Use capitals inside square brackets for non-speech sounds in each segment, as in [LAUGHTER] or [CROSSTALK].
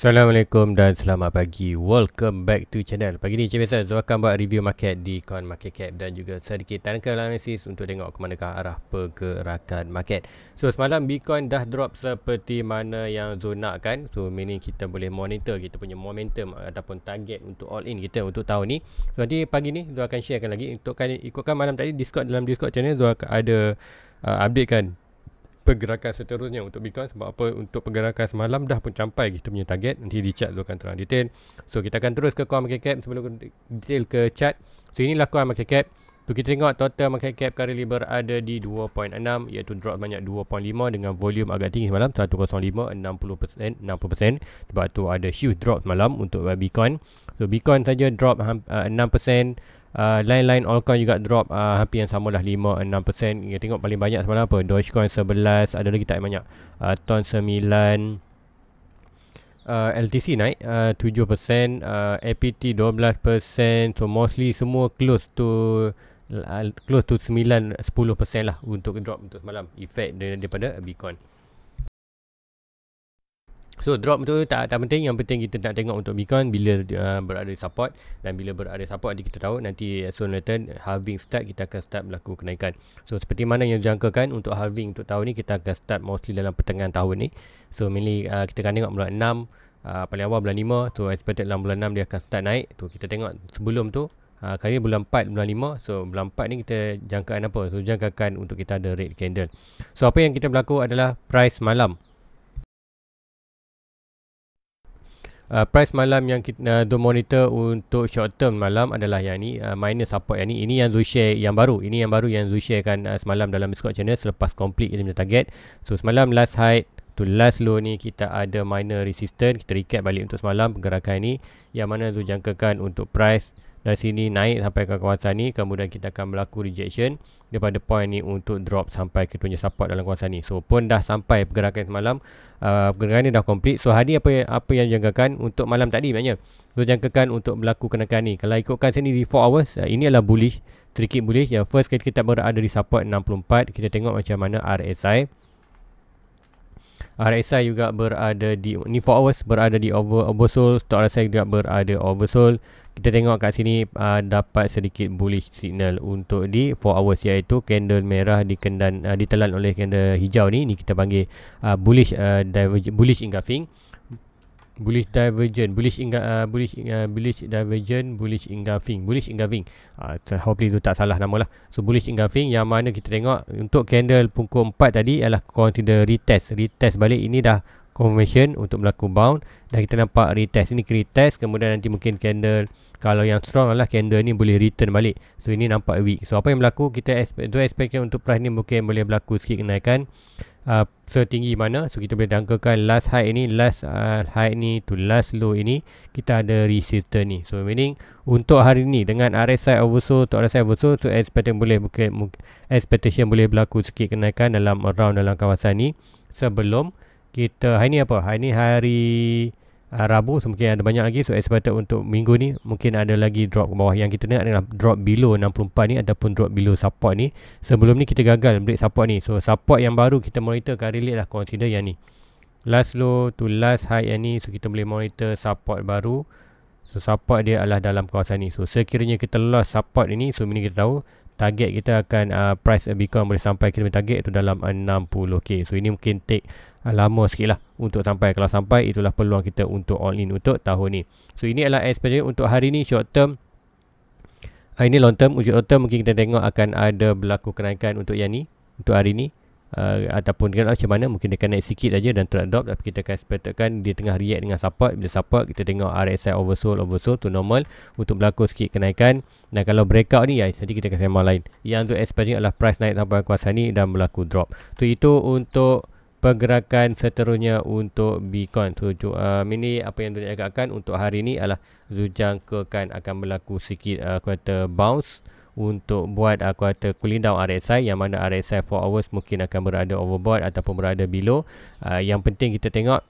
Assalamualaikum dan selamat pagi Welcome back to channel Pagi ni macam biasa saya akan buat review market di Coin Market Cap Dan juga sedikit technical analysis Untuk tengok ke manakah arah pergerakan market So semalam Bitcoin dah drop Seperti mana yang Zul nak kan So meaning kita boleh monitor Kita punya momentum Ataupun target untuk all in kita Untuk tahun ni So nanti pagi ni saya akan sharekan lagi Untuk kan ikutkan malam tadi Discord dalam Discord channel Zul ada uh, update kan pergerakan seterusnya untuk Bitcoin sebab apa untuk pergerakan semalam dah pun capai kita punya target nanti di chat tu akan terang detail so kita akan terus ke coin market cap sebelum detail ke chat so inilah coin market cap so kita tengok total market cap currently berada di 2.6 iaitu drop banyak 2.5 dengan volume agak tinggi semalam 105 60% 60% sebab tu ada huge drop semalam untuk Bitcoin so Bitcoin saja drop 6% eh, Ah, lain-lain uh, altcoin juga drop uh, hampir yang sama lah 5 6%. Kita tengok paling banyak semalam apa? Dogecoin 11, ada lagi tak banyak. Uh, Ton 9 Uh, LTC naik uh, 7% uh, APT 12% so mostly semua close to uh, close to 9 10% lah untuk drop untuk semalam effect daripada Bitcoin So drop tu tak, tak penting Yang penting kita nak tengok untuk Bitcoin Bila uh, berada support Dan bila berada support Nanti kita tahu Nanti soon later Halving start Kita akan start melakukan kenaikan So seperti mana yang dijangkakan Untuk halving untuk tahun ni Kita akan start mostly dalam pertengahan tahun ni So mainly uh, kita akan tengok bulan 6 uh, Paling awal bulan 5 So expected dalam bulan 6 Dia akan start naik So kita tengok sebelum tu Uh, kali ni bulan 4, bulan 5 So bulan 4 ni kita jangkaan apa? So jangkakan untuk kita ada red candle So apa yang kita berlaku adalah price malam uh, price malam yang kita uh, do monitor untuk short term malam adalah yang ni uh, minus support yang ni ini yang Zul share yang baru ini yang baru yang Zul kan uh, semalam dalam Discord channel selepas complete kita punya target so semalam last high to last low ni kita ada minor resistance kita recap balik untuk semalam pergerakan ini yang mana Zul jangkakan untuk price dari sini naik sampai ke kawasan ni kemudian kita akan berlaku rejection daripada point ni untuk drop sampai kita punya support dalam kawasan ni so pun dah sampai pergerakan semalam uh, pergerakan ni dah complete so hari ni apa, apa yang jangkakan untuk malam tadi maknanya so jangkakan untuk berlaku kenaikan ni kalau ikutkan sini di 4 hours uh, ini adalah bullish sedikit bullish ya first kita berada di support 64 kita tengok macam mana RSI RSI juga berada di ni 4 hours berada di over oversold stock RSI juga berada oversold kita tengok kat sini uh, dapat sedikit bullish signal untuk di 4 hours iaitu candle merah dikendan uh, ditelan oleh candle hijau ni ni kita panggil uh, bullish uh, bullish engulfing bullish divergent bullish inga uh, bullish inga, uh, bullish divergent bullish engulfing bullish engulfing uh, ah, hopefully tu tak salah nama lah. so bullish engulfing yang mana kita tengok untuk candle pukul 4 tadi ialah consider retest retest balik ini dah confirmation untuk berlaku bound dan kita nampak retest ini retest kemudian nanti mungkin candle kalau yang strong adalah candle ni boleh return balik so ini nampak weak so apa yang berlaku kita expect, expect untuk price ni mungkin boleh berlaku sikit kenaikan uh, setinggi mana so kita boleh jangkakan last high ini last uh, high ini to last low ini kita ada resistor ni so meaning untuk hari ini dengan RSI oversold to RSI oversold so expectation boleh mungkin, expectation boleh berlaku sikit kenaikan dalam around dalam kawasan ni sebelum kita hari ni apa hari ni hari uh, Rabu so mungkin ada banyak lagi so expected untuk minggu ni mungkin ada lagi drop ke bawah yang kita dengar adalah drop below 64 ni ataupun drop below support ni sebelum ni kita gagal break support ni so support yang baru kita monitor kan relate lah consider yang ni last low to last high yang ni so kita boleh monitor support baru so support dia adalah dalam kawasan ni so sekiranya kita lost support ni so ini kita tahu target kita akan uh, price of Bitcoin boleh sampai kita target tu dalam 60k so ini mungkin take Ah, lama sikit lah untuk sampai kalau sampai itulah peluang kita untuk all in untuk tahun ni so ini adalah expectation untuk hari ni short term hari ah, ni long term ujung long term mungkin kita tengok akan ada berlaku kenaikan untuk yang ni untuk hari ni uh, ataupun kan macam mana mungkin dia akan naik sikit saja dan terlalu drop tapi kita akan expectkan dia tengah react dengan support bila support kita tengok RSI oversold oversold tu normal untuk berlaku sikit kenaikan dan kalau breakout ni ya nanti kita akan sembang lain yang untuk expectation adalah price naik sampai kuasa ni dan berlaku drop so itu untuk pergerakan seterusnya untuk Bitcoin. So, uh, ini apa yang katakan untuk hari ini adalah jangkakan akan berlaku sikit uh, kuota bounce untuk buat uh, kuota cooling down RSI yang mana RSI 4 hours mungkin akan berada overbought ataupun berada below. Uh, yang penting kita tengok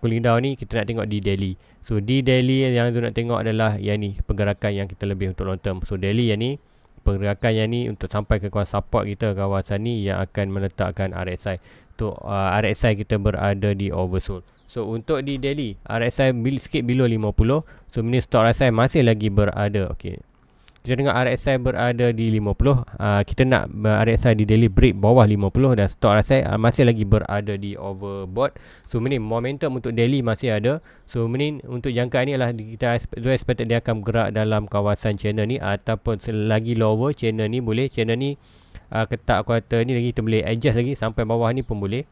cooling down ni kita nak tengok di daily. So di daily yang tu nak tengok adalah yang ni pergerakan yang kita lebih untuk long term. So daily yang ni pergerakan yang ni untuk sampai ke kawasan support kita kawasan ni yang akan meletakkan RSI untuk uh, RSI kita berada di oversold. So untuk di daily RSI bil, sikit below 50. So minus stock RSI masih lagi berada. Okey. Kita tengok RSI berada di 50. Uh, kita nak RSI di daily break bawah 50 dan stock RSI uh, masih lagi berada di overbought. So ini momentum untuk daily masih ada. So ini untuk jangka ini adalah kita expect dia akan bergerak dalam kawasan channel ni ataupun lagi lower channel ni boleh channel ni uh, ketak quarter ni lagi kita boleh adjust lagi sampai bawah ni pun boleh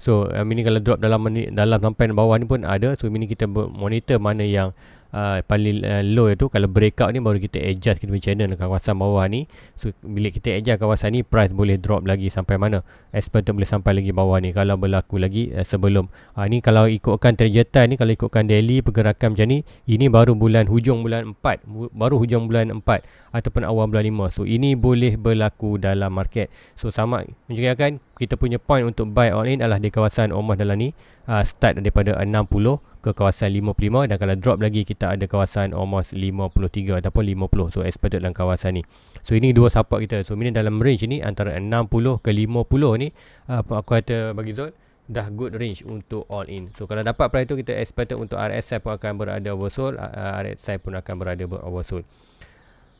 so uh, mini kalau drop dalam dalam sampai bawah ni pun ada so mini kita monitor mana yang uh, paling uh, low itu, kalau breakout ni baru kita adjust kita punya channel kawasan bawah ni so bila kita adjust kawasan ni price boleh drop lagi sampai mana expectation boleh sampai lagi bawah ni kalau berlaku lagi uh, sebelum uh, ni kalau ikutkan trajectory ni kalau ikutkan daily pergerakan macam ni ini baru bulan hujung bulan 4 baru hujung bulan 4 ataupun awal bulan 5 so ini boleh berlaku dalam market so sama menjaga kan kita punya point untuk buy all in adalah di kawasan Omah dalam ni uh, ah, start daripada 60 ke kawasan 55 dan kalau drop lagi kita ada kawasan Omah 53 ataupun 50 so expected dalam kawasan ni so ini dua support kita so ini dalam range ni antara 60 ke 50 ni uh, aku kata bagi zone dah good range untuk all in so kalau dapat price tu kita expected untuk RSI pun akan berada oversold uh, ah, RSI pun akan berada oversold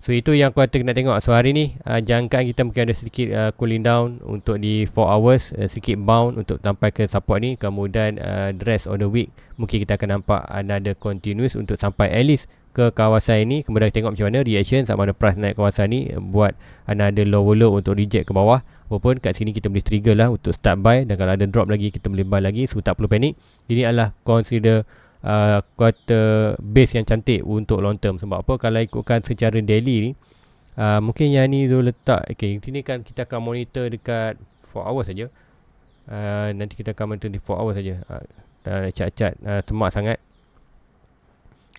So itu yang aku kata nak tengok So hari ni uh, jangkaan kita mungkin ada sedikit uh, cooling down Untuk di 4 hours uh, ah, Sedikit bound untuk sampai ke support ni Kemudian uh, rest of the week Mungkin kita akan nampak another continuous Untuk sampai at least ke kawasan ini Kemudian kita tengok macam mana reaction Sama ada price naik kawasan ni eh, Buat another lower low untuk reject ke bawah Walaupun kat sini kita boleh trigger lah Untuk start buy Dan kalau ada drop lagi kita boleh buy lagi So tak perlu panik Ini adalah consider uh, ah, quarter base yang cantik untuk long term sebab apa kalau ikutkan secara daily ni uh, mungkin yang ni tu letak okey sini kan kita akan monitor dekat 4 hours saja uh, nanti kita akan monitor di 4 hours saja tak uh, ada cacat uh, temak sangat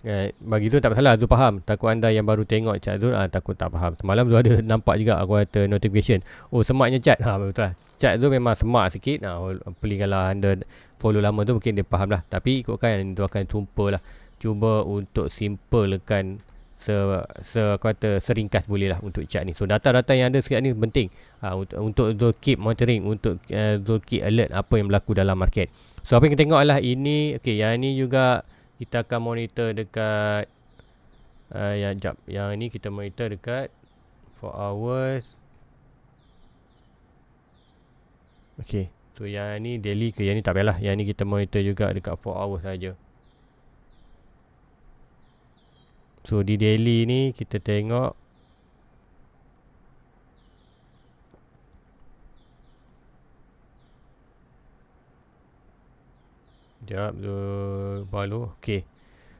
Eh, bagi tu tak masalah tu faham takut anda yang baru tengok chat tu ah, takut tak faham semalam tu ada [LAUGHS] nampak juga aku ada notification oh semaknya chat ha betul lah cat tu memang semak sikit nah, Beli kalau anda follow lama tu mungkin dia faham lah Tapi ikutkan yang tu akan tumpah lah Cuba untuk simplekan se, se, kata, seringkas boleh lah untuk cat ni So data-data yang ada sekarang ni penting ha, Untuk, untuk keep monitoring Untuk uh, eh, keep alert apa yang berlaku dalam market So apa yang kita tengok adalah ini okay, Yang ni juga kita akan monitor dekat uh, ah, yang, jap, yang ni kita monitor dekat 4 hours Okey. Tu yang ni daily ke yang ni tak payahlah. Yang ni kita monitor juga dekat 4 hours saja. So di daily ni kita tengok Sekejap tu Balu Okay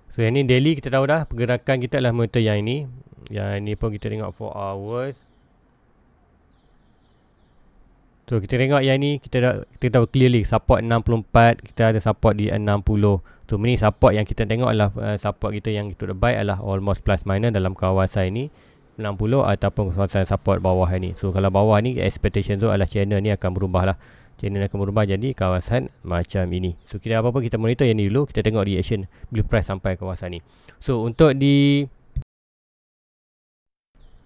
So yang ni daily kita tahu dah Pergerakan kita adalah monitor yang ini Yang ini pun kita tengok 4 hours So kita tengok yang ni kita dah kita tahu clearly support 64 kita ada support di 60. So ni support yang kita tengok adalah uh, eh, support kita yang kita buy adalah almost plus minus dalam kawasan ini 60 ataupun kawasan support bawah ini. So kalau bawah ni expectation tu adalah channel ni akan berubah lah. Channel akan berubah jadi kawasan macam ini. So kita apa-apa kita monitor yang ni dulu. Kita tengok reaction bila price sampai kawasan ni. So untuk di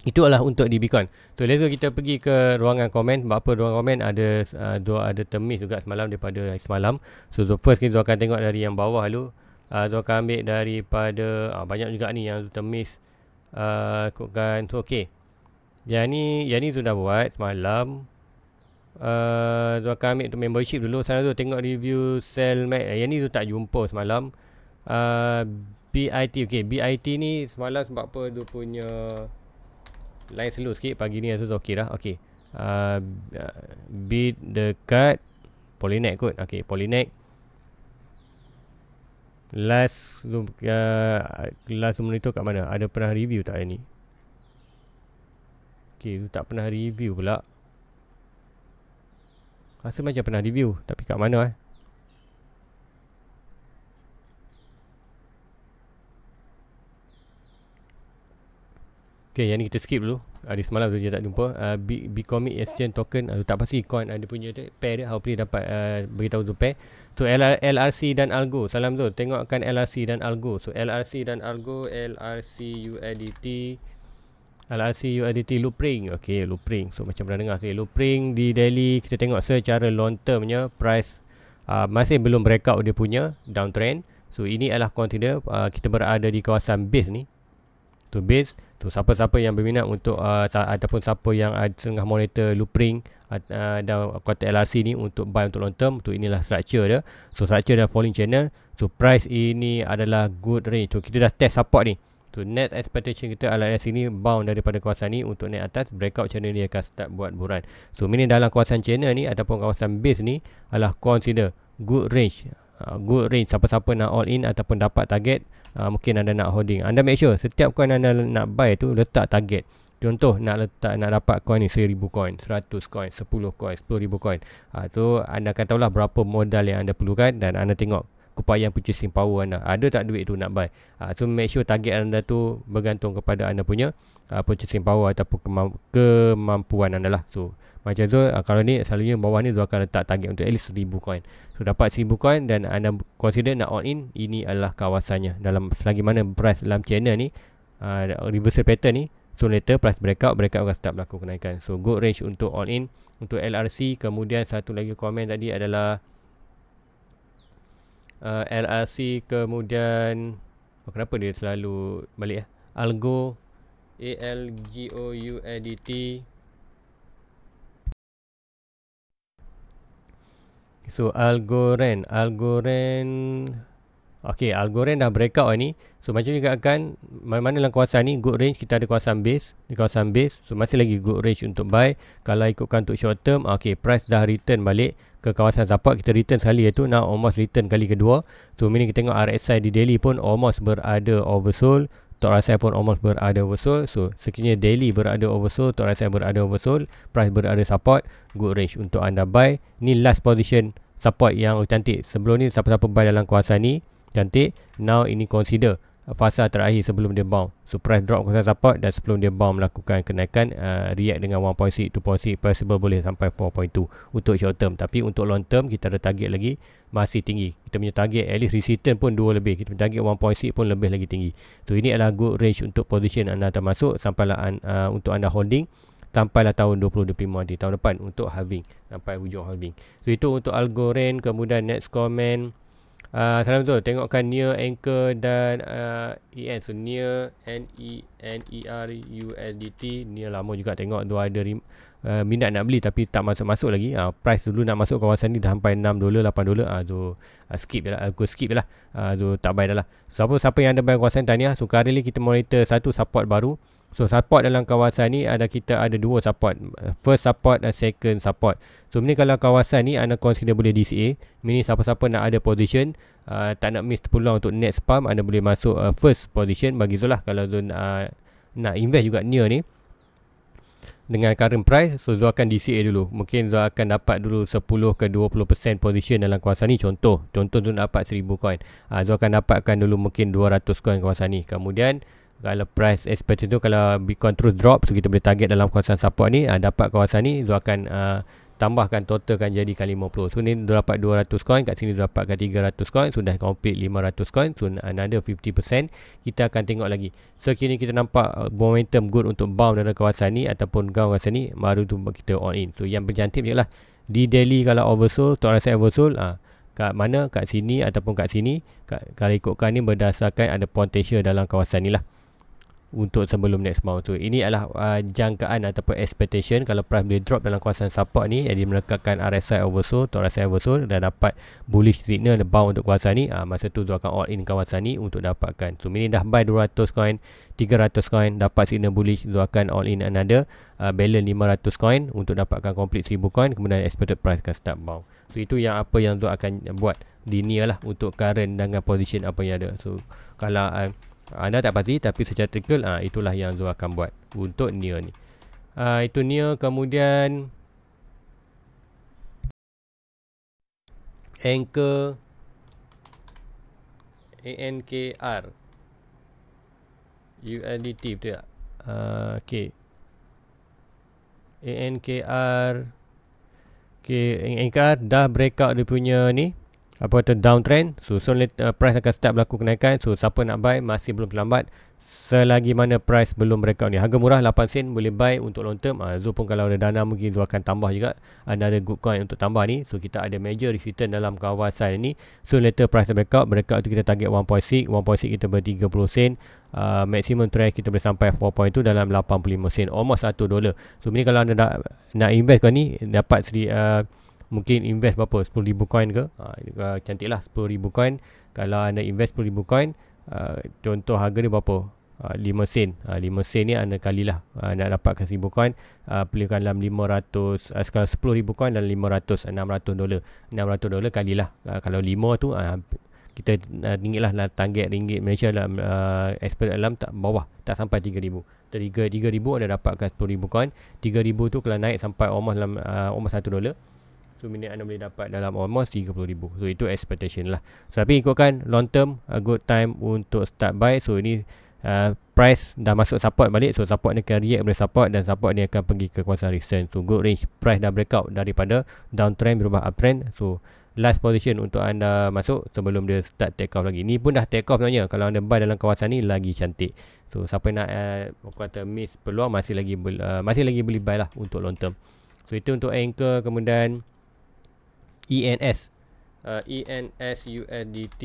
itu adalah untuk di Bitcoin. So let's go kita pergi ke ruangan komen. Berapa ruangan komen ada uh, dua ada termis juga semalam daripada semalam. So the first kita akan tengok dari yang bawah dulu. Uh, so akan ambil daripada uh, banyak juga ni yang termis uh, ikutkan. So okay. Yang ni, yang ni sudah buat semalam. Uh, akan ambil untuk membership dulu. Sana tu tengok review sell mat. Eh, yang ni tu tak jumpa semalam. Uh, BIT. Okay. BIT ni semalam sebab apa dia punya... Line slow sikit pagi ni Azul tu okey dah. Okey. Uh, ah, bit dekat Polynet kot. Okey, Polynet. Last tu uh, last monitor kat mana? Ada pernah review tak ni? Okey, tak pernah review pula. Rasa macam pernah review tapi kat mana eh? Okay, yang ni kita skip dulu. Hari ah, uh, semalam tu dia tak jumpa. Uh, B, B Exchange Token. Uh, tak pasti coin ada uh, punya dia, pair dia. Hopefully dapat uh, beritahu tu pair. So, LR, LRC dan Algo. Salam tu. Tengokkan LRC dan Algo. So, LRC dan Algo. LRC UADT. LRC UADT Loopring. Okay, Loopring. So, macam pernah dengar. Okay, Loopring di Delhi. Kita tengok secara long termnya. Price uh, masih belum breakout dia punya downtrend. So, ini adalah consider. Uh, kita berada di kawasan base ni. So, base tu siapa-siapa yang berminat untuk uh, ataupun siapa yang ada uh, tengah monitor Loopring ada uh, uh, kuota LRC ni untuk buy untuk long term tu inilah structure dia so structure dan falling channel so price ini adalah good range so kita dah test support ni So net expectation kita adalah ni bound daripada kawasan ni untuk naik atas breakout channel ni akan start buat buran. So mini dalam kawasan channel ni ataupun kawasan base ni adalah consider good range uh, good range siapa-siapa nak all in ataupun dapat target uh, mungkin anda nak holding anda make sure setiap coin anda nak buy tu letak target contoh nak letak nak dapat coin ni 1000 coin 100 coin 10 coin 10000 coin uh, tu anda akan tahulah berapa modal yang anda perlukan dan anda tengok kupayan purchasing power anda ada tak duit tu nak buy uh, so make sure target anda tu bergantung kepada anda punya uh, purchasing power ataupun kemamp- kemampuan anda lah so macam tu uh, kalau ni selalunya bawah ni tu akan letak target untuk at least 1000 coin so dapat 1000 coin dan anda consider nak on in ini adalah kawasannya dalam selagi mana price dalam channel ni uh, reversal pattern ni So later price breakout, breakout akan start berlaku kenaikan. So good range untuk on in. Untuk LRC, kemudian satu lagi komen tadi adalah uh, eh, LRC kemudian oh, kenapa dia selalu balik eh Algo A L G O U E D T So Algorand Algorand Okey, algorithm dah breakout ni. So macam ni katakan mana-mana dalam kawasan ni good range kita ada kawasan base, di kawasan base. So masih lagi good range untuk buy. Kalau ikutkan untuk short term, okey, price dah return balik ke kawasan support kita return sekali iaitu now almost return kali kedua. So meaning kita tengok RSI di daily pun almost berada oversold. Tok Rasai pun almost berada oversold. So sekiranya daily berada oversold, Tok Rasai berada oversold, price berada support, good range untuk anda buy. Ni last position support yang cantik. Sebelum ni siapa-siapa buy dalam kawasan ni, cantik now ini consider fasa terakhir sebelum dia bounce so price drop ke support dan sebelum dia bounce melakukan kenaikan uh, react dengan 1.6 2.6 possible boleh sampai 4.2 untuk short term tapi untuk long term kita ada target lagi masih tinggi kita punya target at least resistance pun dua lebih kita punya target 1.6 pun lebih lagi tinggi so ini adalah good range untuk position anda termasuk sampailah an, uh, untuk anda holding sampailah tahun 2025 nanti tahun depan untuk halving sampai hujung halving so itu untuk algorand kemudian next comment Uh, salam betul. Tengokkan near anchor dan uh, ah, EN. So near N E N E R U S D T. Near lama juga tengok tu ada uh, minat nak beli tapi tak masuk-masuk lagi. Uh, price dulu nak masuk kawasan ni dah sampai 6 dolar, 8 dolar. Ah uh, so, uh, skip jelah. Aku uh, skip lah. Ah uh, so, tak buy dah lah. So, siapa siapa yang ada bayar kawasan tanya. So currently kita monitor satu support baru. So support dalam kawasan ni ada kita ada dua support. First support dan second support. So ni kalau kawasan ni anda consider boleh DCA, mini siapa-siapa nak ada position, uh, tak nak miss peluang untuk next pump anda boleh masuk uh, first position bagi zone kalau zone uh, nak invest juga near ni dengan current price so Zul akan DCA dulu mungkin Zul akan dapat dulu 10 ke 20% position dalam kawasan ni contoh contoh Zul dapat 1000 coin uh, akan dapatkan dulu mungkin 200 coin kawasan ni kemudian kalau price expected tu kalau Bitcoin terus drop tu kita boleh target dalam kawasan support ni uh, dapat kawasan ni tu akan uh, tambahkan total kan jadi kali 50 so ni dia dapat 200 coin kat sini dia dapatkan 300 coin sudah complete 500 coin so another 50% kita akan tengok lagi so kini kita nampak ah, momentum good untuk bound dalam kawasan ni ataupun gaun kawasan ni baru tu kita on in so yang bercantik je lah di daily kalau oversold tu rasa oversold ah kat mana kat sini ataupun kat sini kat, kalau ikutkan ni berdasarkan ada potential dalam kawasan ni lah untuk sebelum next month tu. Ini adalah uh, jangkaan ataupun expectation kalau price boleh drop dalam kawasan support ni jadi melekatkan RSI oversold atau RSI oversold dan dapat bullish signal bound untuk kawasan ni. Uh, masa tu tu akan all in kawasan ni untuk dapatkan. So mini dah buy 200 coin, 300 coin dapat signal bullish tu akan all in another uh, balance 500 coin untuk dapatkan complete 1000 coin kemudian expected price akan start bound. So itu yang apa yang tu akan buat di ni lah untuk current dengan position apa yang ada. So kalau uh, Ah, anda tak pasti tapi secara technical ha, ah, itulah yang Zul akan buat untuk near ni. Ha, itu near kemudian anchor ANKR UNDT betul tak? Uh, okay. ANKR Okay, Anchor dah breakout dia punya ni apa tu downtrend so soon uh, price akan start berlaku kenaikan so siapa nak buy masih belum terlambat selagi mana price belum breakout ni harga murah 8 sen boleh buy untuk long term uh, Zul pun kalau ada dana mungkin Zul akan tambah juga Ada ada good coin untuk tambah ni so kita ada major risk return dalam kawasan ni so later price breakout breakout tu kita target 1.6 1.6 kita ber 30 sen uh, maximum try kita boleh sampai 4.2 dalam 85 sen almost 1 dolar so ini kalau anda nak, nak invest kau ni dapat seri uh, mungkin invest berapa 10000 coin ke ha ah, uh, cantiklah 10000 coin kalau anda invest 10000 coin uh, contoh harga dia berapa uh, ah, 5 sen uh, 5 sen ni anda kali lah, uh, nak dapatkan 1000 coin uh, pilihkan dalam 500 uh, kalau 10000 coin dalam 500 600 dolar 600 dolar kalilah uh, kalau 5 tu uh, kita uh, ringgitlah lah target ringgit Malaysia dalam uh, expert dalam tak bawah tak sampai 3000 3 3000 anda dapatkan 10000 coin 3000 tu kalau naik sampai almost dalam uh, almost 1 dolar So minit anda boleh dapat dalam almost RM30,000 So itu expectation lah so, Tapi ikutkan long term A good time untuk start buy So ini uh, price dah masuk support balik So support ni akan react boleh support Dan support ni akan pergi ke kuasa recent So good range Price dah breakout daripada downtrend berubah uptrend So last position untuk anda masuk sebelum dia start take off lagi. Ni pun dah take off sebenarnya. Kalau anda buy dalam kawasan ni lagi cantik. So siapa nak uh, kata miss peluang masih lagi uh, masih lagi boleh buy lah untuk long term. So itu untuk anchor kemudian ENS. Uh, ENS USDT.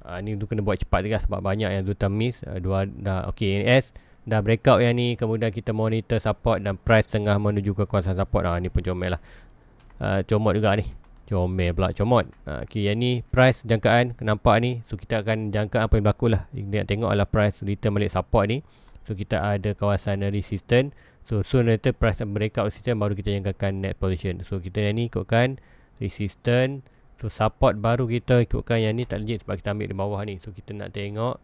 Ah uh, ni tu kena buat cepat juga sebab banyak yang duta miss. Uh, dua dah okey e N S dah breakout yang ni kemudian kita monitor support dan price tengah menuju ke kawasan support. Ah uh, ni pun comel lah. Ah uh, comot juga ni. Comel pula comot. Uh, okey yang ni price jangkaan nampak ni. So kita akan jangka apa yang berlaku lah. Kita tengok lah price return balik support ni. So kita ada kawasan resistance So, so nanti price breakout resistance baru kita jangkakan net position. So, kita yang ni ikutkan resistance. So, support baru kita ikutkan yang ni tak legit sebab kita ambil di bawah ni. So, kita nak tengok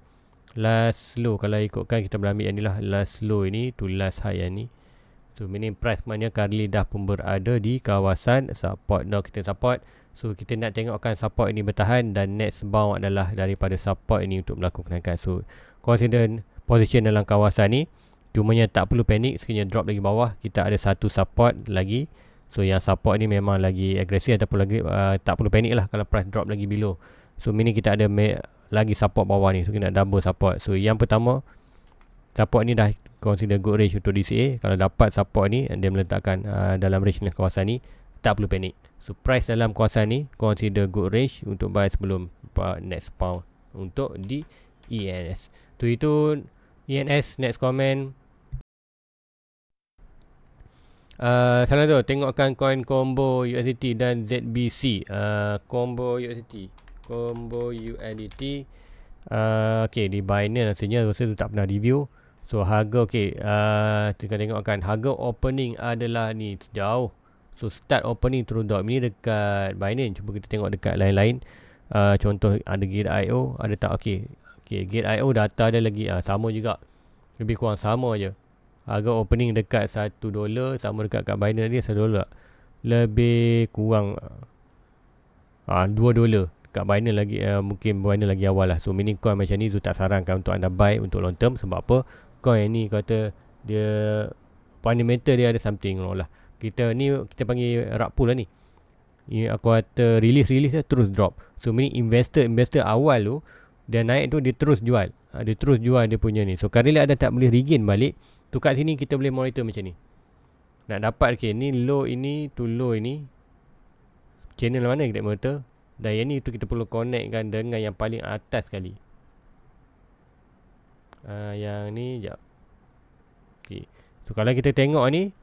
last low. Kalau ikutkan kita boleh ambil yang ni lah. Last low ini to last high yang ni. So, meaning price maknanya currently dah pun berada di kawasan support. Now, kita support. So, kita nak tengokkan support ini bertahan dan next bound adalah daripada support ini untuk melakukan kenaikan. So, consider position dalam kawasan ni. Cuma cumanya tak perlu panik sekiranya drop lagi bawah kita ada satu support lagi so yang support ni memang lagi agresif ataupun lagi uh, tak perlu panik lah kalau price drop lagi below so mini kita ada lagi support bawah ni so kita nak double support so yang pertama support ni dah consider good range untuk DCA kalau dapat support ni dia meletakkan uh, dalam range ni kawasan ni tak perlu panik so price dalam kawasan ni consider good range untuk buy sebelum next pound untuk di ENS tu itu ENS next comment Uh, sana tu tengokkan coin combo USDT dan ZBC uh, combo USDT combo USDT uh, okey di Binance rasanya rasa tu tak pernah review so harga okey uh, kita uh, tengokkan harga opening adalah ni jauh so start opening turun dot ni dekat Binance cuba kita tengok dekat lain-lain uh, contoh ada gate IO ada tak okey okay gate IO data dia lagi uh, sama juga lebih kurang sama aje harga opening dekat 1 dolar sama dekat kat Binance dia 1 dolar lebih kurang ah uh, ah, 2 dolar kat Binance lagi uh, mungkin Binance lagi awal lah so mini coin macam ni tu tak sarankan untuk anda buy untuk long term sebab apa coin ni kata dia fundamental dia ada something wrong lah kita ni kita panggil rak pull lah ni ini aku kata release release dia terus drop so mini investor investor awal tu dia naik tu dia terus jual ah, dia terus jual dia punya ni so kali ada tak boleh regain balik tu kat sini kita boleh monitor macam ni nak dapat ke ni low ini to low ini channel mana kita monitor dan yang ni tu kita perlu connectkan dengan yang paling atas sekali uh, yang ni jap okey so kalau kita tengok ni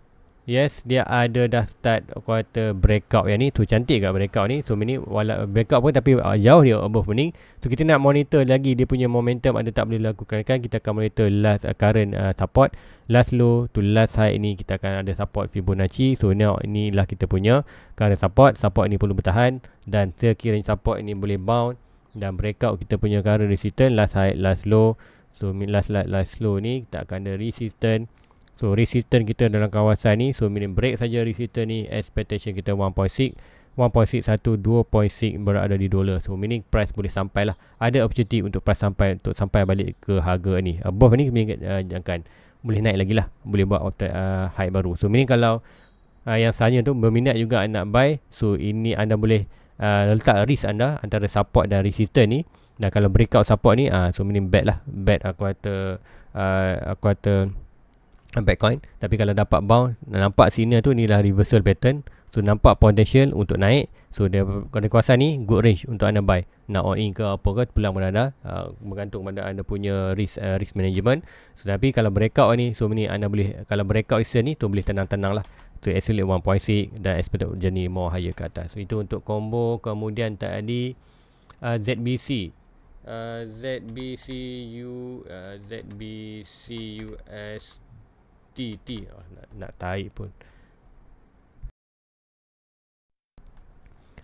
Yes, dia ada dah start kuota breakout yang ni. Tu cantik kat breakout ni. So, ini wala breakout pun tapi uh, jauh dia above pening. So, kita nak monitor lagi dia punya momentum ada tak boleh lakukan. Kan kita akan monitor last uh, current uh, support. Last low to last high ni kita akan ada support Fibonacci. So, now inilah kita punya current support. Support ni perlu bertahan. Dan sekiranya support ni boleh bound. Dan breakout kita punya current resistance. Last high, last low. So, last, last, last low ni kita akan ada resistance. So resistance kita dalam kawasan ni So minimum break saja resistance ni Expectation kita 1.6 1.61, 2.6 berada di dolar So meaning price boleh sampai lah Ada opportunity untuk price sampai Untuk sampai balik ke harga ni Above ni kita uh, jangkan Boleh naik lagi lah Boleh buat uh, high baru So meaning kalau uh, Yang sahaja tu berminat juga nak buy So ini anda boleh uh, Letak risk anda Antara support dan resistance ni Dan kalau breakout support ni uh, So meaning bad lah Bad aku kata uh, Aku kata Bitcoin tapi kalau dapat bounce nampak sini tu ni dah reversal pattern so nampak potential untuk naik so dia kena kuasa ni good range untuk anda buy nak all in ke apa ke pulang pada uh, bergantung pada anda punya risk uh, risk management so, tapi kalau breakout ni so ni anda boleh kalau breakout recent ni tu boleh tenang-tenang lah to accelerate 1.6 dan expect journey more higher ke atas so itu untuk combo kemudian tadi uh, ah, ZBC uh, ZBCU uh, ZBCUS T T oh, nak nak taik pun.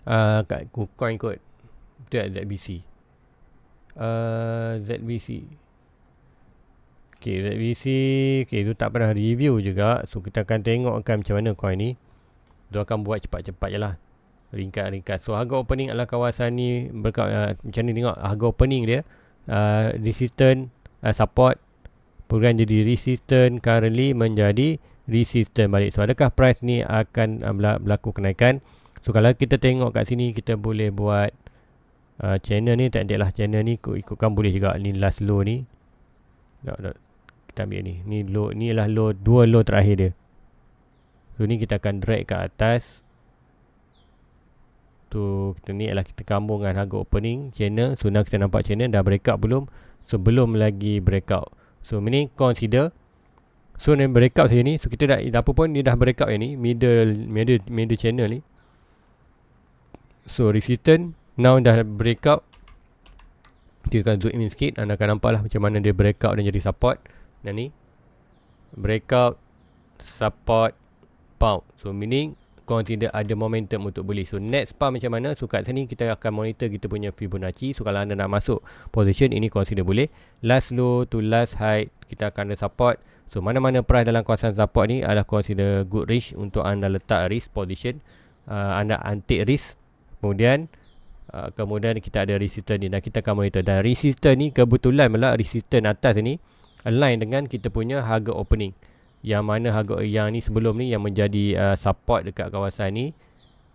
Ah uh, kat KuCoin kot. Betul ZBC. uh, ZBC. Okay, ZBC. Okay, tu tak pernah review juga. So, kita akan tengok kan macam mana coin ni. Tu akan buat cepat-cepat je lah. Ringkat-ringkat. So, harga opening adalah kawasan ni. Berkat, uh, macam ni tengok. Harga opening dia. Uh, resistant. Uh, support bukan jadi resistant currently menjadi resistant balik. So adakah price ni akan uh, berlaku kenaikan? So kalau kita tengok kat sini kita boleh buat uh, channel ni tak lah channel ni ikut ikutkan boleh juga ni last low ni. Tak tak kita ambil ni. Ni low ni lah low dua low terakhir dia. So ni kita akan drag ke atas. Tu so, kita ni ialah kita kambung harga opening channel. So kita nampak channel dah breakout belum? Sebelum so, lagi breakout. So ini consider So ni break out sini, So kita dah apa pun ni dah break out ni Middle Middle middle channel ni So resistant Now dah breakout Kita akan zoom in sikit Anda akan nampak lah Macam mana dia break out Dan jadi support Dan ni out Support Pound So meaning Bitcoin tidak ada momentum untuk beli. So next spam macam mana? So kat sini kita akan monitor kita punya Fibonacci. So kalau anda nak masuk position ini consider boleh. Last low to last high kita akan ada support. So mana-mana price dalam kawasan support ni adalah consider good risk untuk anda letak risk position. Uh, anda anti risk. Kemudian uh, kemudian kita ada resistance ni dan kita akan monitor. Dan resistance ni kebetulan malah resistance atas ni align dengan kita punya harga opening yang mana harga yang ni sebelum ni yang menjadi uh, support dekat kawasan ni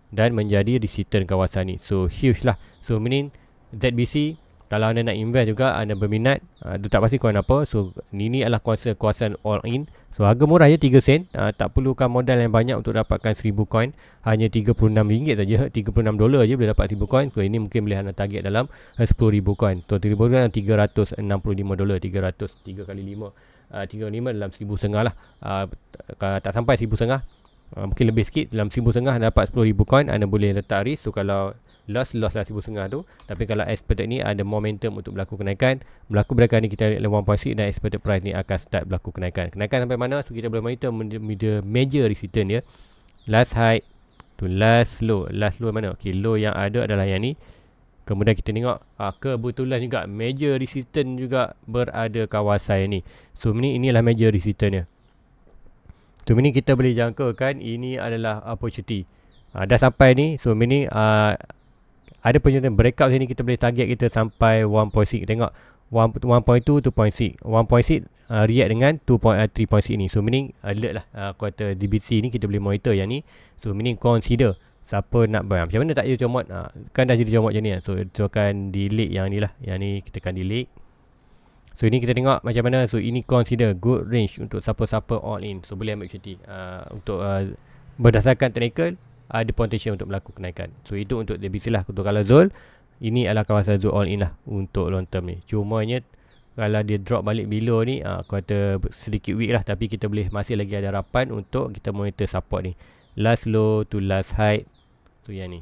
dan menjadi resitan kawasan ni so huge lah so meaning ZBC kalau anda nak invest juga anda berminat uh, tak pasti kawan apa so ni ni adalah kuasa kuasa all in so harga murah je 3 sen uh, tak perlukan modal yang banyak untuk dapatkan 1000 coin hanya rm ringgit saja 36 dolar je boleh dapat 1000 coin so ini mungkin boleh anda target dalam 10000 uh, coin so 10000 coin 365 dolar 300 3 kali 5 uh, ah, 3.5 dalam setengah lah uh, tak sampai 1.500 uh, ah, mungkin lebih sikit dalam setengah dapat 10.000 coin anda boleh letak risk so kalau loss loss lah setengah tu tapi kalau expected ni ada momentum untuk berlaku kenaikan berlaku berdekat ni kita lihat 1.6 dan expected price ni akan start berlaku kenaikan kenaikan sampai mana so kita boleh monitor media major risk return ya last high tu last low last low mana ok low yang ada adalah yang ni Kemudian kita tengok ha, kebetulan juga major resistance juga berada kawasan ini. So ini inilah major resistantnya. So ini kita boleh jangkakan ini adalah opportunity. Ha, dah sampai ni. So ini ha, ah, ada penyertaan breakout sini kita boleh target kita sampai 1.6. Tengok 1.2, 2.6. 1.6 ha, react dengan 2.3.6 ni. So ini alert lah ha, quarter DBC ni kita boleh monitor yang ni. So ini consider siapa nak buy macam mana tak ada comot ha, kan dah jadi comot je ni kan? so tu akan delete yang ni lah yang ni kita akan delete so ini kita tengok macam mana so ini consider good range untuk siapa-siapa all in so boleh ambil cuti uh, untuk uh, berdasarkan technical ada potential untuk melakukan kenaikan so itu untuk debisi lah untuk kalau Zul ini adalah kawasan Zul all in lah untuk long term ni cumanya kalau dia drop balik below ni uh, aku kata sedikit weak lah tapi kita boleh masih lagi ada harapan untuk kita monitor support ni last low to last high tu yang ni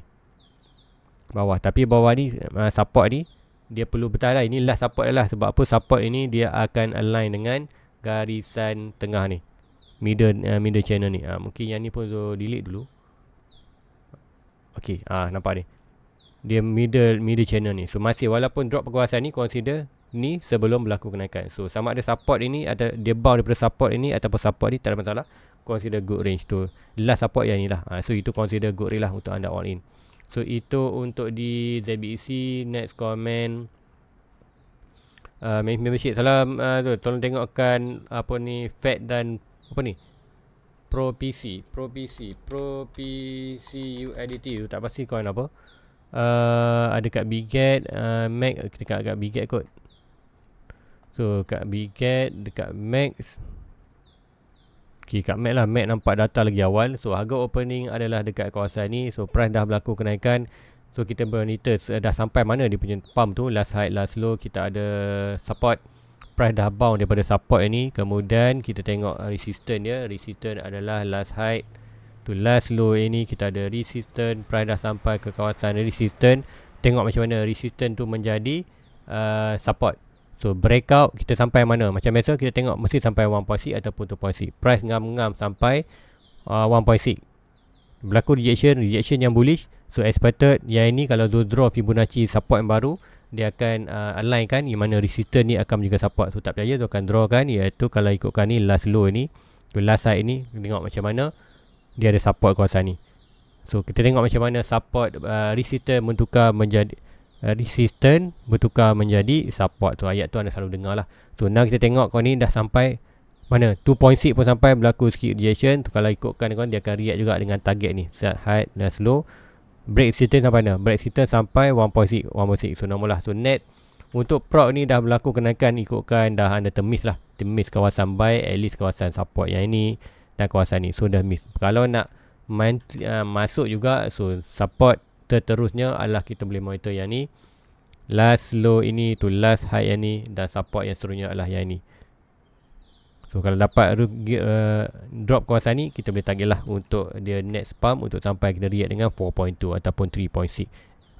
bawah tapi bawah ni uh, support ni dia perlu betul lah ini last support lah sebab apa support ini dia akan align dengan garisan tengah ni middle uh, middle channel ni uh, mungkin yang ni pun so delete dulu Okey, ah uh, nampak ni dia middle middle channel ni so masih walaupun drop perkuasaan ni consider ni sebelum berlaku kenaikan so sama ada support ini ada dia bawah daripada support ini ataupun support ni tak ada masalah consider good range tu last support yang ni lah uh, so itu consider good range lah untuk anda all in so itu untuk di ZBC next comment uh, membership salam uh, tu, tolong tengokkan apa ni Fed dan apa ni Pro PC Pro PC Pro PC UIDT tu tak pasti coin apa uh, ada kat Biget uh, Mac dekat kat Biget kot so kat Biget dekat Mac Okay, kat MAC lah, MAC nampak data lagi awal. So, harga opening adalah dekat kawasan ni. So, price dah berlaku kenaikan. So, kita monitor uh, dah sampai mana dia punya pump tu. Last high, last low. Kita ada support. Price dah bound daripada support ni. Kemudian, kita tengok resistance dia. Resistance adalah last high to last low ini. Kita ada resistance. Price dah sampai ke kawasan resistance. Tengok macam mana resistance tu menjadi uh, support. So breakout kita sampai mana Macam biasa kita tengok mesti sampai 1.6 ataupun 2.6 Price ngam-ngam sampai uh, 1.6 Berlaku rejection, rejection yang bullish So expected yang ini kalau do draw Fibonacci support yang baru Dia akan uh, align kan Di mana resistance ni akan juga support So tak percaya tu akan draw kan Iaitu kalau ikutkan ni last low ni tu Last side ni tengok macam mana Dia ada support kawasan ni So kita tengok macam mana support uh, resistance menukar menjadi Uh, resistant bertukar menjadi support tu ayat tu anda selalu dengar lah so now kita tengok kau ni dah sampai mana 2.6 pun sampai berlaku sikit rejection tu kalau ikutkan kau dia akan react juga dengan target ni set high dan slow break resistance sampai mana break resistance sampai 1.6 1.6 so normal lah so net untuk prop ni dah berlaku kenaikan ikutkan dah anda temis lah temis kawasan buy at least kawasan support yang ini dan kawasan ni so dah miss kalau nak main, uh, masuk juga so support seterusnya adalah kita boleh monitor yang ni last low ini tu last high yang ni dan support yang seterusnya adalah yang ni so kalau dapat uh, drop kawasan ni kita boleh target lah untuk dia next pump untuk sampai kita react dengan 4.2 ataupun 3.6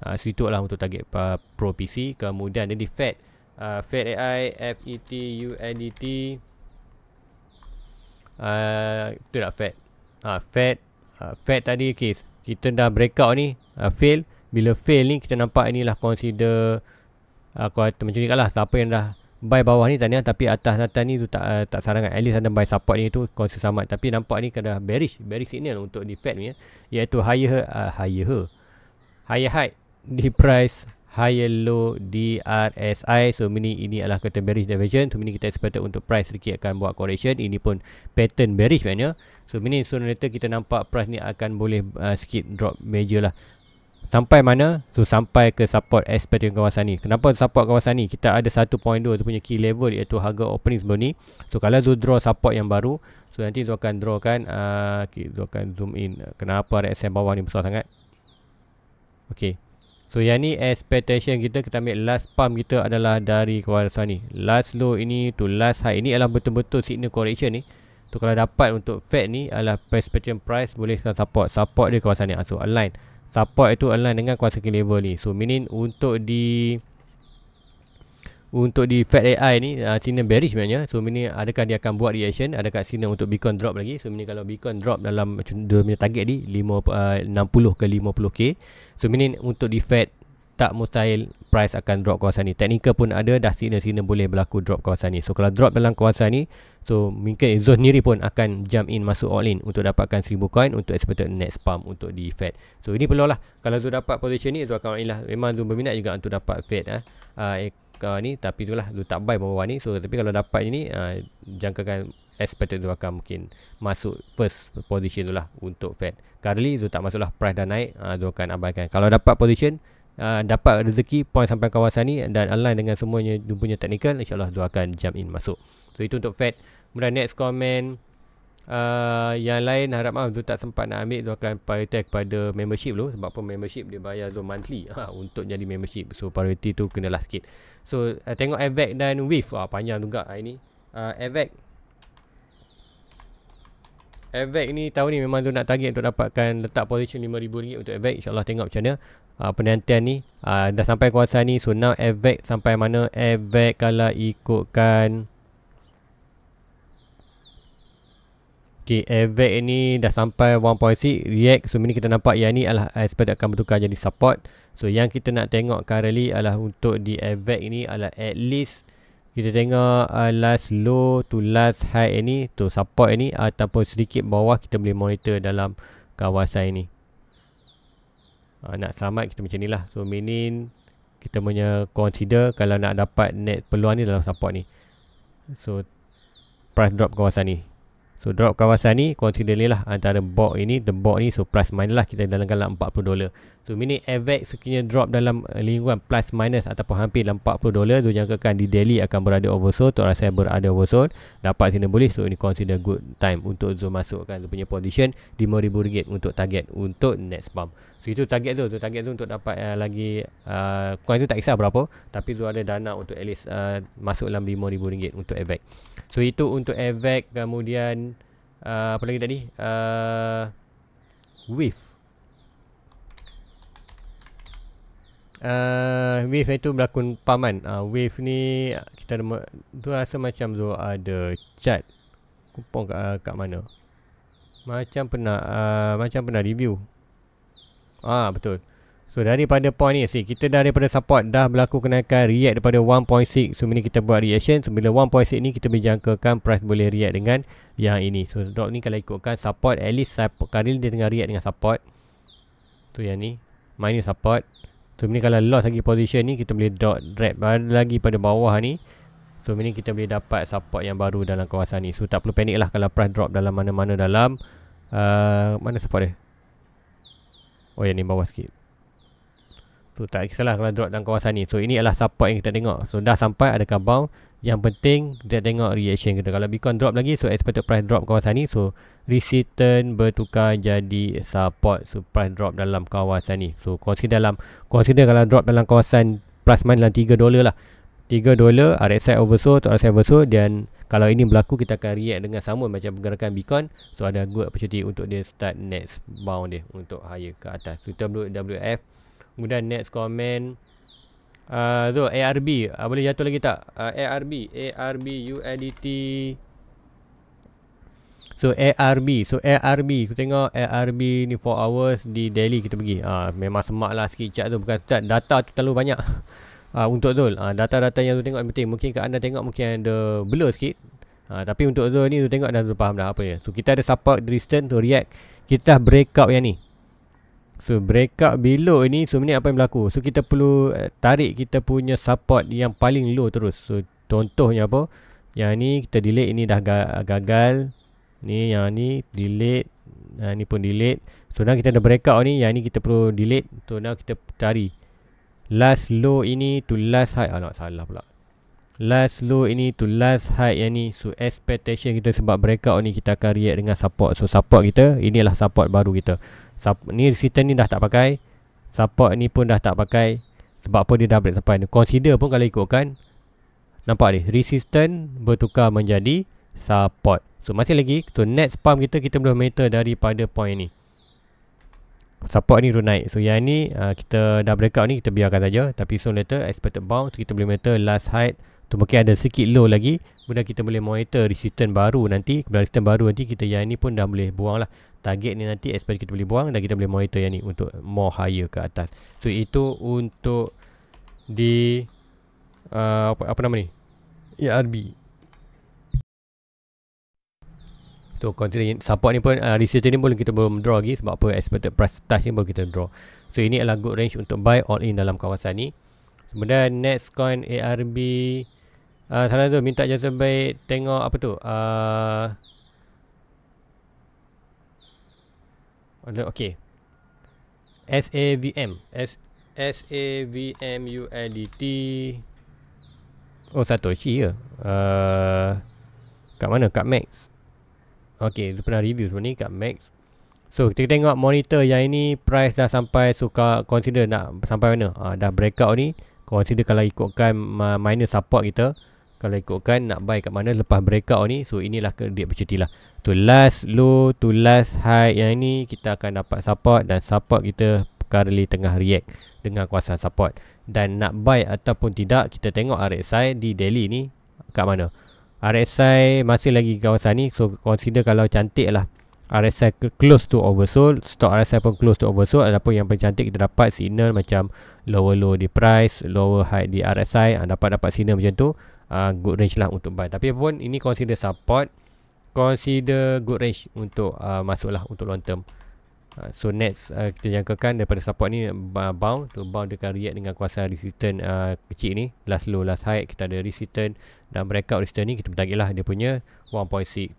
uh, so itu lah untuk target uh, pro PC kemudian dia FED uh, FED AI FET UNDT uh, itu dah FED uh, FED uh, FED tadi case okay kita dah breakout ni uh, fail bila fail ni kita nampak inilah consider uh, aku uh, macam ni lah siapa yang dah buy bawah ni tanya tapi atas atas ni tu tak uh, tak sarangan at least ada buy support ni tu consider sama tapi nampak ni kena bearish bearish signal untuk di fed ni ya. iaitu higher uh, higher higher high di price higher low DRSI so mini ini adalah kata bearish division so mini kita expected untuk price sedikit akan buat correction ini pun pattern bearish maknanya so mini sooner later kita nampak price ni akan boleh uh, sikit drop major lah sampai mana tu so, sampai ke support expected kawasan ni kenapa support kawasan ni kita ada 1.2 tu punya key level iaitu harga opening sebelum ni so kalau tu draw support yang baru so nanti tu akan draw kan uh, okay, tu akan zoom in kenapa RSI bawah ni besar sangat Okay, So yang ni expectation kita kita ambil last pump kita adalah dari kawasan ni. Last low ini to last high ini adalah betul-betul signal correction ni. Tu so, kalau dapat untuk Fed ni adalah expectation price boleh sekarang support. Support dia kawasan ni. Ah, so align. Support itu align dengan kawasan level ni. So meaning untuk di untuk di Fed AI ni uh, signal bearish sebenarnya so ini adakah dia akan buat reaction adakah signal untuk Bitcoin drop lagi so ini kalau Bitcoin drop dalam dia punya target ni 5, uh, 60 ke 50k so ini untuk di Fed tak mustahil price akan drop kawasan ni Teknika pun ada dah signal-signal boleh berlaku drop kawasan ni so kalau drop dalam kawasan ni so mungkin zon ni pun akan jump in masuk all in untuk dapatkan 1000 coin untuk expected next spam untuk di Fed so ini perlu lah. kalau tu dapat position ni tu akan lah. memang tu berminat juga untuk dapat Fed ah uh, uh, ni tapi itulah lu tak buy bawah ni so tapi kalau dapat ni uh, jangkakan expected tu akan mungkin masuk first position tu lah untuk Fed currently tu tak masuklah price dah naik uh, tu akan abaikan kalau dapat position uh, dapat rezeki point sampai kawasan ni dan align dengan semuanya dia punya technical insyaAllah tu akan jump in masuk so itu untuk Fed kemudian next comment Ah, yang lain harap maaf tu tak sempat nak ambil Zul akan priority kepada membership dulu sebab pun membership dia bayar Zul monthly ha, [LAUGHS] untuk jadi membership so priority tu kena lah sikit so uh, tengok Avex dan Wave wah panjang juga hari ni uh, Avex Avex ni tahun ni memang tu nak target untuk dapatkan letak position RM5,000 untuk Avex insyaAllah tengok macam mana Uh, penantian ni uh, dah sampai kuasa ni so now evac sampai mana evac kalau ikutkan Okay, AVAX ni dah sampai 1.6 React So, ini kita nampak yang ni adalah Expert akan bertukar jadi support So, yang kita nak tengok currently adalah Untuk di AVAX ni adalah at least Kita tengok uh, last low to last high ni To support ni Ataupun sedikit bawah kita boleh monitor dalam kawasan ini. uh, Nak selamat kita macam ni lah So, meaning kita punya consider kalau nak dapat net peluang ni dalam support ni So, price drop kawasan ni So drop kawasan ni consider lah antara box ini the box ni so plus minus lah kita dalam dalam 40 dolar. So mini avex sekiranya drop dalam eh, lingkungan plus minus ataupun hampir dalam 40 dolar tu so, jangkakan di daily akan berada oversold atau rasa berada oversold dapat sini boleh so ini consider good time untuk zoom masukkan tu punya position di RM5000 untuk target untuk next pump. So itu target tu, tu target tu untuk dapat uh, lagi uh, eh, kuat tu tak kisah berapa tapi tu ada dana untuk at least uh, masuk dalam RM5000 untuk avex. So itu untuk Avex kemudian uh, apa lagi tadi? Uh, Wave. Uh, wave itu berlakon paman. Uh, wave ni kita ada, tu rasa macam tu ada chat. Kumpul kat, uh, kat mana? Macam pernah uh, macam pernah review. Ah betul. So daripada point ni si, Kita daripada support Dah berlaku kenaikan React daripada 1.6 So bila kita buat reaction So bila 1.6 ni Kita menjangkakan Price boleh react dengan Yang ini So drop ni kalau ikutkan Support at least Kali ni dia tengah react dengan support Tu so, yang ni Minus support So bila kalau loss lagi position ni Kita boleh drop Drag lagi pada bawah ni So bila kita boleh dapat Support yang baru dalam kawasan ni So tak perlu panik lah Kalau price drop dalam mana-mana dalam uh, Mana support dia Oh yang ni bawah sikit So tak kisahlah kalau drop dalam kawasan ni. So ini adalah support yang kita tengok. So dah sampai ada kabau. Yang penting dia tengok reaction kita. Kalau Bitcoin drop lagi so expected price drop kawasan ni. So resistance bertukar jadi support. So price drop dalam kawasan ni. So consider dalam consider kalau drop dalam kawasan plus minus dalam 3 dolar lah. 3 dolar RSI oversold atau RSI oversold dan kalau ini berlaku kita akan react dengan sama macam pergerakan Bitcoin so ada good opportunity untuk dia start next bound dia untuk higher ke atas so WWF Kemudian next comment Tu uh, so ARB uh, Boleh jatuh lagi tak uh, ARB ARB UADT So ARB So ARB Kita tengok ARB ni 4 hours Di Delhi kita pergi uh, Memang semak lah sikit chat tu Bukan chat data tu terlalu banyak uh, [LAUGHS] Untuk Zul uh, ah, Data-data yang tu tengok penting Mungkin kat anda tengok Mungkin ada blur sikit uh, Tapi untuk Zul ni tu tengok dah tu faham dah apa ya So kita ada support resistance react Kita break up yang ni So break up below ni sebenarnya apa yang berlaku So kita perlu eh, tarik kita punya support yang paling low terus So contohnya apa Yang ni kita delete ini dah gagal Ni yang ni delete Yang ni pun delete So now kita dah break up ni Yang ni kita perlu delete So now kita tarik Last low ini to last high Ah nak salah pula Last low ini to last high yang ni So expectation kita sebab breakout ni kita akan react dengan support So support kita inilah support baru kita Ni Sitan ni dah tak pakai Support ni pun dah tak pakai Sebab apa dia dah break sampai ni Consider pun kalau ikutkan Nampak ni Resistant bertukar menjadi Support So masih lagi So next pump kita Kita belum meter daripada point ni Support ni turun naik So yang ni uh, Kita dah breakout ni Kita biarkan saja Tapi soon later Expected bounce Kita boleh meter last height tu mungkin ada sikit low lagi kemudian kita boleh monitor resistance baru nanti kemudian resistance baru nanti kita yang ni pun dah boleh buang lah target ni nanti expect kita boleh buang dan kita boleh monitor yang ni untuk more higher ke atas so itu untuk di uh, apa, apa nama ni ERB So continue support ni pun uh, resistance ni boleh kita boleh draw lagi sebab apa expected price touch ni boleh kita draw. So ini adalah good range untuk buy all in dalam kawasan ni. Kemudian next coin ARB Uh, Salam tu minta jasa baik tengok apa tu. Ah. Uh, okay. S A V M S S A V M U L T Oh satu sih ya. kat mana? Kat Max. Okay, saya pernah review sebelum ni kat Max. So, kita tengok monitor yang ini price dah sampai suka consider nak sampai mana. Ha, dah breakout ni. Consider kalau ikutkan minus support kita kalau ikutkan nak buy kat mana lepas breakout ni so inilah dia opportunity lah to last low to last high yang ini kita akan dapat support dan support kita currently tengah react dengan kuasa support dan nak buy ataupun tidak kita tengok RSI di daily ni kat mana RSI masih lagi kawasan ni so consider kalau cantik lah RSI close to oversold stock RSI pun close to oversold ataupun yang paling cantik kita dapat signal macam lower low di price lower high di RSI ah, dapat-dapat signal macam tu uh, good range lah untuk buy. Tapi pun ini consider support, consider good range untuk uh, masuk lah untuk long term. Uh, so next uh, kita jangkakan daripada support ni uh, bound tu bound dia akan react dengan kuasa resistant uh, kecil ni last low last high kita ada resistant dan breakout resistant ni kita bertanggil lah dia punya 1.6 2.6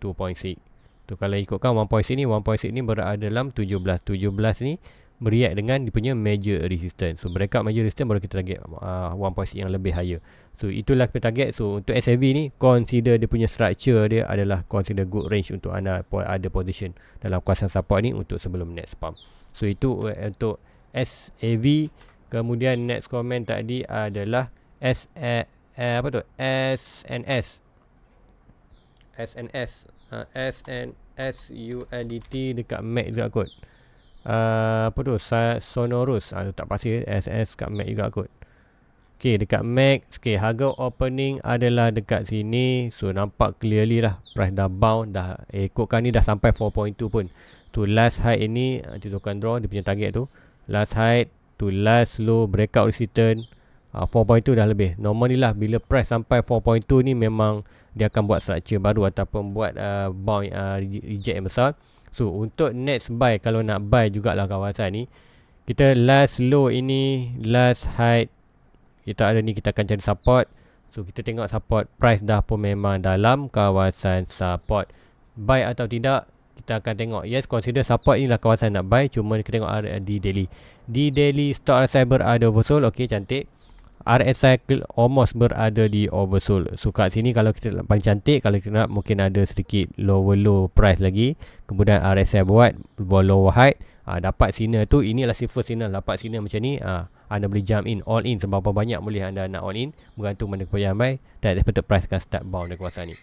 tu kalau ikutkan 1.6 ni 1.6 ni berada dalam 17 17 ni beriak dengan dia punya major resistance so breakout major resistance baru kita target uh, 1.6 yang lebih higher So itulah kita target So untuk SAV ni Consider dia punya structure dia adalah Consider good range untuk anda Ada position dalam kuasa support ni Untuk sebelum next pump So itu eh, untuk SAV Kemudian next comment tadi adalah S eh, eh, apa tu SNS SNS ha, uh, SNS ULDT dekat Mac juga kot uh, apa tu Sonorus ah, tak pasti SNS kat Mac juga kot Okey dekat Mac. Okey harga opening adalah dekat sini. So, nampak clearly lah. Price dah bound. Dah, eh, ikutkan ni dah sampai 4.2 pun. To last high ini. Ah, tu kan draw. Dia punya target tu. Last high to last low breakout resistant. Ah, 4.2 dah lebih. Normally lah, bila price sampai 4.2 ni memang dia akan buat structure baru ataupun buat uh, bound uh, reject yang besar. So, untuk next buy, kalau nak buy jugalah kawasan ni. Kita last low ini, last high kita ada ni kita akan cari support so kita tengok support price dah pun memang dalam kawasan support buy atau tidak kita akan tengok yes consider support inilah kawasan nak buy cuma kita tengok di daily di daily stock RSI berada oversold ok cantik RSI almost berada di oversold so kat sini kalau kita paling cantik kalau kita nak mungkin ada sedikit lower low price lagi kemudian RSI buat lower high ha, dapat signal tu inilah silver signal dapat signal macam ni ha anda boleh jump in all in sebab apa banyak boleh anda nak all in bergantung mana kepada yang baik dan expected price akan start bound dekat kawasan ni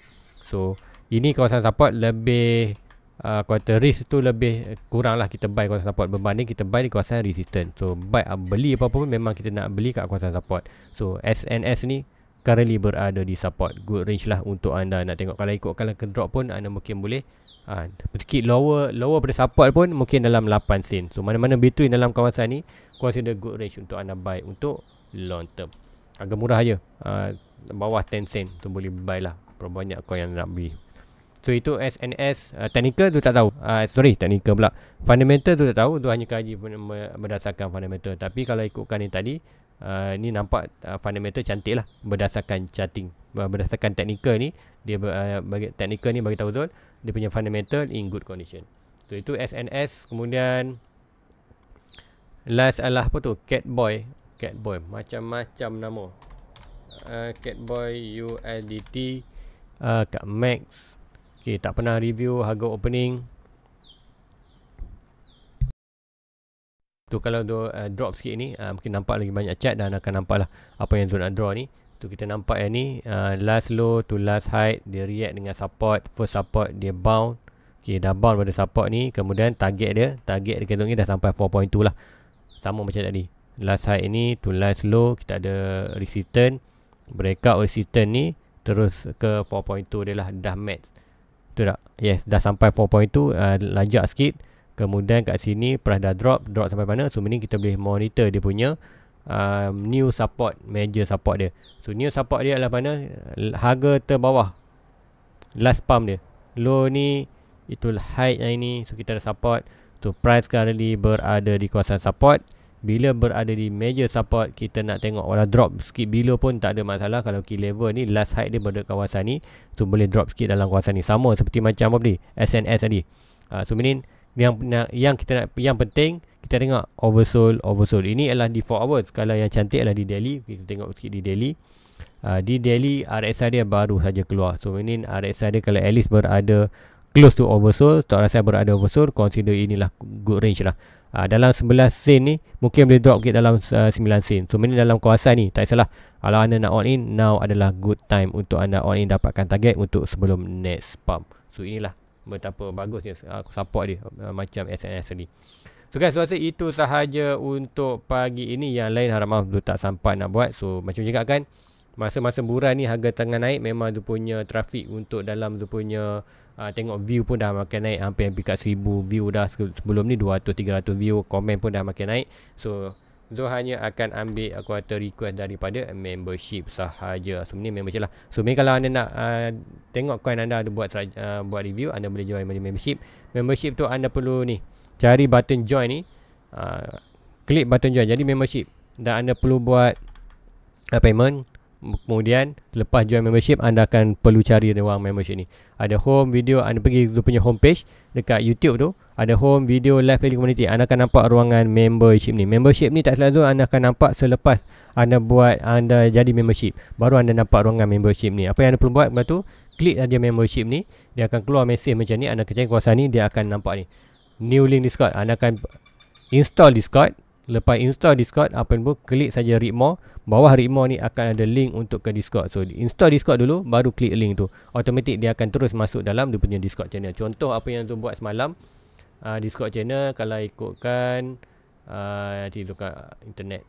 so ini kawasan support lebih uh, kawasan risk tu lebih kurang lah kita buy kawasan support berbanding kita buy di kawasan resistance so buy beli apa-apa pun memang kita nak beli kat kawasan support so SNS ni currently berada di support good range lah untuk anda nak tengok kalau ikut kalau ke drop pun anda mungkin boleh ah, sedikit uh, lower lower pada support pun mungkin dalam 8 sen so mana-mana between dalam kawasan ni consider good range untuk anda buy untuk long term agak murah aja uh, bawah 10 sen tu boleh buy lah berapa banyak kau yang nak beli So itu SNS uh, ah, technical tu tak tahu. Uh, sorry, technical pula. Fundamental tu tak tahu, tu hanya kaji berdasarkan fundamental. Tapi kalau ikutkan yang tadi, uh, ah, ni nampak uh, fundamental cantik lah berdasarkan charting berdasarkan technical ni dia uh, bagi technical ni bagi tahu tu dia punya fundamental in good condition so itu SNS kemudian last adalah apa tu cat boy cat boy macam-macam nama uh, cat boy USDT uh, kat max Okay, tak pernah review harga opening tu kalau tu uh, eh, drop sikit ni uh, mungkin nampak lagi banyak chat dan akan nampak lah apa yang tu nak draw ni tu kita nampak yang ni uh, last low to last high dia react dengan support first support dia bound ok dah bound pada support ni kemudian target dia target dekat tu ni dah sampai 4.2 lah sama macam tadi last high ni to last low kita ada resistant breakout resistance ni terus ke 4.2 dia lah dah match tu tak yes dah sampai 4.2 uh, lajak sikit Kemudian kat sini price dah drop, drop sampai mana. So ini kita boleh monitor dia punya um, new support, major support dia. So new support dia adalah mana? Harga terbawah. Last pump dia. Low ni itu height yang ini. So kita ada support. So price currently berada di kawasan support. Bila berada di major support, kita nak tengok walaupun drop sikit bila pun tak ada masalah. Kalau key level ni, last height dia berada kawasan ni. So boleh drop sikit dalam kawasan ni. Sama seperti macam apa ni? SNS tadi. Uh, so meaning yang yang kita nak yang penting kita tengok oversold oversold ini adalah di 4 hours kalau yang cantik adalah di daily kita tengok sikit di daily uh, di daily RSI dia baru saja keluar so ini RSI dia kalau at least berada close to oversold tak rasa berada oversold consider inilah good range lah uh, dalam 11 sen ni mungkin boleh drop kita dalam uh, ah, 9 sen so ini dalam kuasa ni tak salah kalau anda nak on in now adalah good time untuk anda on in dapatkan target untuk sebelum next pump so inilah betapa bagusnya aku ah, support dia ah, macam SNS ni. So guys, rasa itu sahaja untuk pagi ini. Yang lain harap maaf dulu tak sampai nak buat. So macam cakap kan, masa-masa buran ni harga tengah naik memang dia punya trafik untuk dalam dia punya uh, tengok view pun dah makin naik hampir hampir kat 1000 view dah sebelum ni 200 300 view komen pun dah makin naik so So hanya akan ambil aku kata request daripada membership sahaja. So ni membership lah. So ni kalau anda nak uh, tengok coin anda ada buat uh, buat review anda boleh join menjadi membership. Membership tu anda perlu ni cari button join ni. Uh, klik button join jadi membership. Dan anda perlu buat uh, payment. Kemudian selepas join membership anda akan perlu cari ruang membership ni. Ada home video anda pergi tu punya homepage dekat YouTube tu ada home video live playlist community anda akan nampak ruangan membership ni membership ni tak selalu anda akan nampak selepas anda buat anda jadi membership baru anda nampak ruangan membership ni apa yang anda perlu buat lepas tu klik saja membership ni dia akan keluar mesej macam ni anda kecil kuasa ni dia akan nampak ni new link discord anda akan install discord lepas install discord apa yang pun klik saja read more bawah read more ni akan ada link untuk ke discord so install discord dulu baru klik link tu automatik dia akan terus masuk dalam dia punya discord channel contoh apa yang tu buat semalam uh, Discord channel kalau ikutkan uh, di luar internet.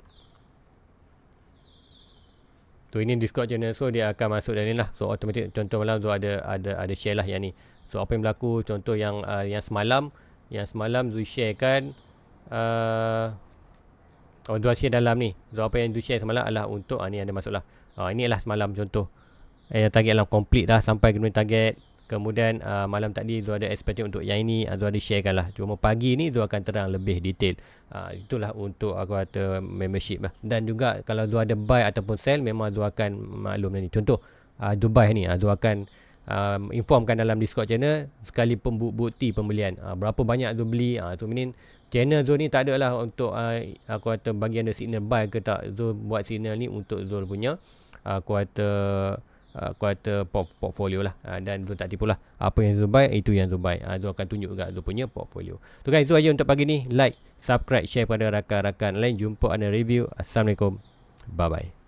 So ini Discord channel so dia akan masuk dari lah. So automatic contoh malam tu ada ada ada share lah yang ni. So apa yang berlaku contoh yang uh, yang semalam yang semalam Zu share kan uh, oh dua share dalam ni. So apa yang Zu share semalam adalah untuk uh, ni ada masuk lah. Uh, ini adalah semalam contoh. Eh, target lah complete dah sampai kena target Kemudian uh, malam tadi tu ada expected untuk yang ini uh, tu ada sharekan lah. Cuma pagi ni tu akan terang lebih detail. Uh, itulah untuk aku kata membership lah. Dan juga kalau tu ada buy ataupun sell memang tu akan maklum ni. Contoh uh, Dubai ni uh, akan um, informkan dalam Discord channel sekali pembukti pembelian. Uh, berapa banyak tu beli. Uh, so meaning channel Zul ni tak ada lah untuk uh, aku kata bagian ada signal buy ke tak. Zul buat signal ni untuk Zul punya. Uh, aku kata... Uh, quarter portfolio lah uh, dan Zul tak tipu lah apa yang Zul eh, itu yang Zul buy uh, Zul akan tunjuk juga Zul punya portfolio tu guys Zul aja untuk pagi ni like subscribe share pada rakan-rakan lain jumpa anda review Assalamualaikum bye bye